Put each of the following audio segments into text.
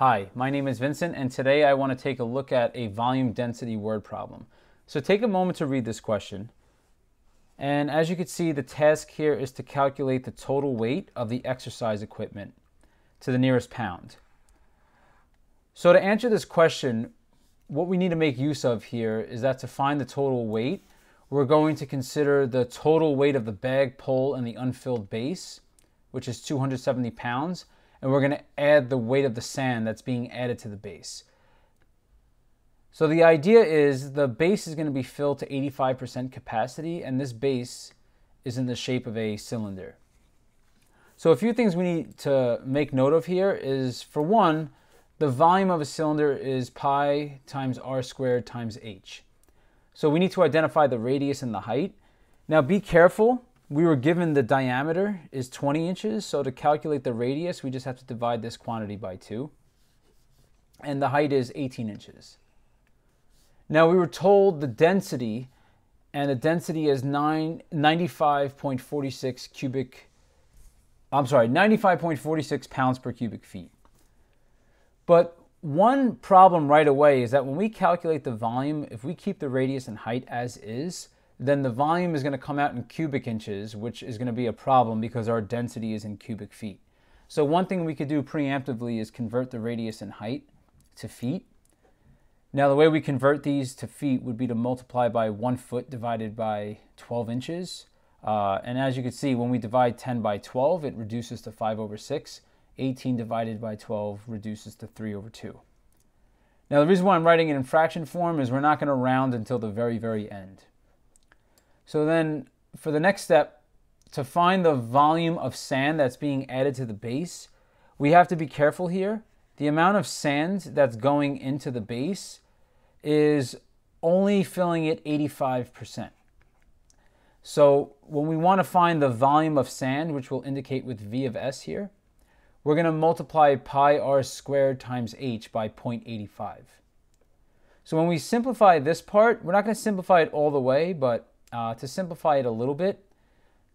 Hi, my name is Vincent and today I want to take a look at a volume density word problem. So take a moment to read this question. And as you can see, the task here is to calculate the total weight of the exercise equipment to the nearest pound. So to answer this question, what we need to make use of here is that to find the total weight, we're going to consider the total weight of the bag, pole, and the unfilled base, which is 270 pounds, and we're going to add the weight of the sand that's being added to the base. So the idea is the base is going to be filled to 85% capacity, and this base is in the shape of a cylinder. So a few things we need to make note of here is, for one, the volume of a cylinder is pi times r squared times h. So we need to identify the radius and the height. Now be careful we were given the diameter is 20 inches, so to calculate the radius, we just have to divide this quantity by 2. And the height is 18 inches. Now we were told the density, and the density is 95.46 cubic, I'm sorry, 95.46 pounds per cubic feet. But one problem right away is that when we calculate the volume, if we keep the radius and height as is, then the volume is going to come out in cubic inches, which is going to be a problem because our density is in cubic feet. So one thing we could do preemptively is convert the radius and height to feet. Now the way we convert these to feet would be to multiply by one foot divided by 12 inches. Uh, and as you can see, when we divide 10 by 12, it reduces to 5 over 6. 18 divided by 12 reduces to 3 over 2. Now the reason why I'm writing it in fraction form is we're not going to round until the very, very end. So then for the next step, to find the volume of sand that's being added to the base, we have to be careful here. The amount of sand that's going into the base is only filling it 85%. So when we want to find the volume of sand, which we'll indicate with V of S here, we're going to multiply pi r squared times h by 0.85. So when we simplify this part, we're not going to simplify it all the way, but uh, to simplify it a little bit,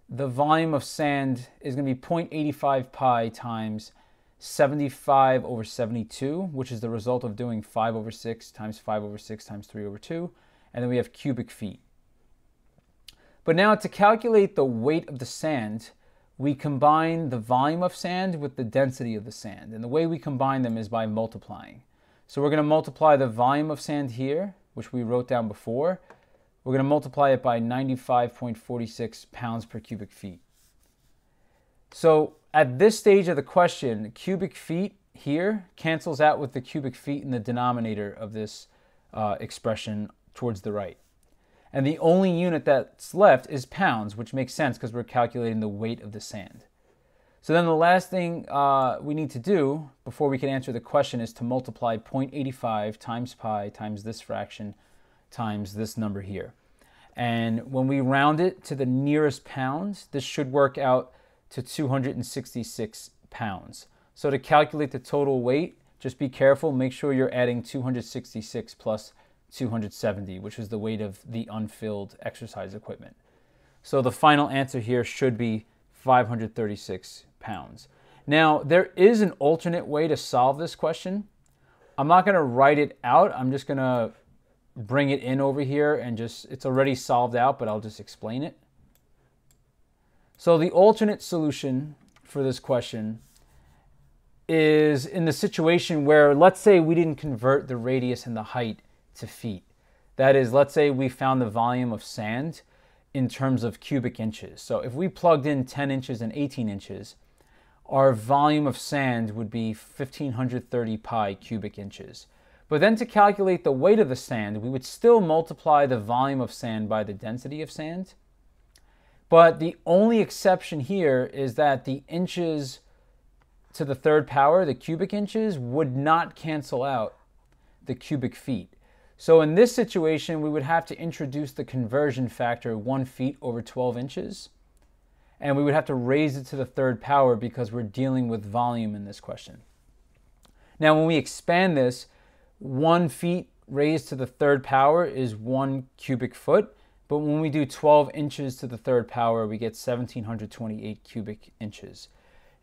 the volume of sand is going to be 0.85 pi times 75 over 72, which is the result of doing 5 over 6 times 5 over 6 times 3 over 2. And then we have cubic feet. But now to calculate the weight of the sand, we combine the volume of sand with the density of the sand. And the way we combine them is by multiplying. So we're going to multiply the volume of sand here, which we wrote down before, we're going to multiply it by 95.46 pounds per cubic feet. So at this stage of the question, cubic feet here cancels out with the cubic feet in the denominator of this uh, expression towards the right. And the only unit that's left is pounds, which makes sense because we're calculating the weight of the sand. So then the last thing uh, we need to do before we can answer the question is to multiply 0.85 times pi times this fraction times this number here. And when we round it to the nearest pound, this should work out to 266 pounds. So to calculate the total weight, just be careful, make sure you're adding 266 plus 270, which is the weight of the unfilled exercise equipment. So the final answer here should be 536 pounds. Now, there is an alternate way to solve this question. I'm not gonna write it out, I'm just gonna bring it in over here and just, it's already solved out, but I'll just explain it. So the alternate solution for this question is in the situation where, let's say we didn't convert the radius and the height to feet. That is, let's say we found the volume of sand in terms of cubic inches. So if we plugged in 10 inches and 18 inches, our volume of sand would be 1530 pi cubic inches. But then to calculate the weight of the sand, we would still multiply the volume of sand by the density of sand. But the only exception here is that the inches to the third power, the cubic inches, would not cancel out the cubic feet. So in this situation, we would have to introduce the conversion factor 1 feet over 12 inches. And we would have to raise it to the third power because we're dealing with volume in this question. Now, when we expand this, one feet raised to the third power is one cubic foot. But when we do 12 inches to the third power, we get 1728 cubic inches.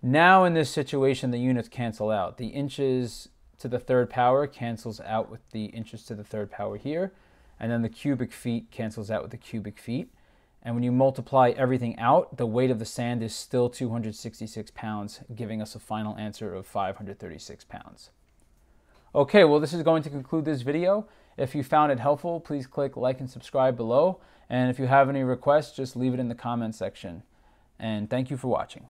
Now in this situation, the units cancel out. The inches to the third power cancels out with the inches to the third power here. And then the cubic feet cancels out with the cubic feet. And when you multiply everything out, the weight of the sand is still 266 pounds, giving us a final answer of 536 pounds. Okay, well, this is going to conclude this video. If you found it helpful, please click like and subscribe below. And if you have any requests, just leave it in the comment section. And thank you for watching.